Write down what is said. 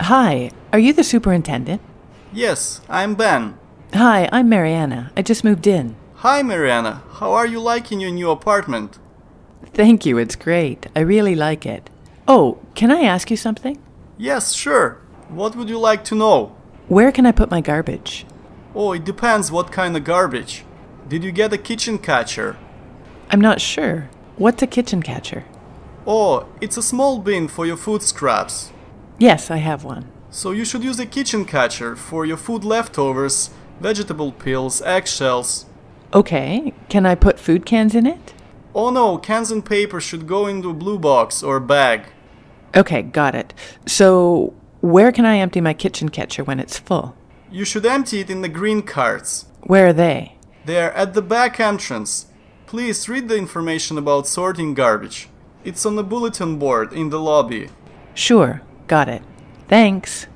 Hi, are you the superintendent? Yes, I'm Ben. Hi, I'm Mariana. I just moved in. Hi, Mariana. How are you liking your new apartment? Thank you, it's great. I really like it. Oh, can I ask you something? Yes, sure. What would you like to know? Where can I put my garbage? Oh, it depends what kind of garbage. Did you get a kitchen catcher? I'm not sure. What's a kitchen catcher? Oh, it's a small bin for your food scraps. Yes, I have one. So you should use a kitchen catcher for your food leftovers, vegetable peels, eggshells. Okay, can I put food cans in it? Oh no, cans and paper should go into a blue box or bag. Okay, got it. So where can I empty my kitchen catcher when it's full? You should empty it in the green carts. Where are they? They are at the back entrance. Please read the information about sorting garbage. It's on the bulletin board in the lobby. Sure. Got it. Thanks.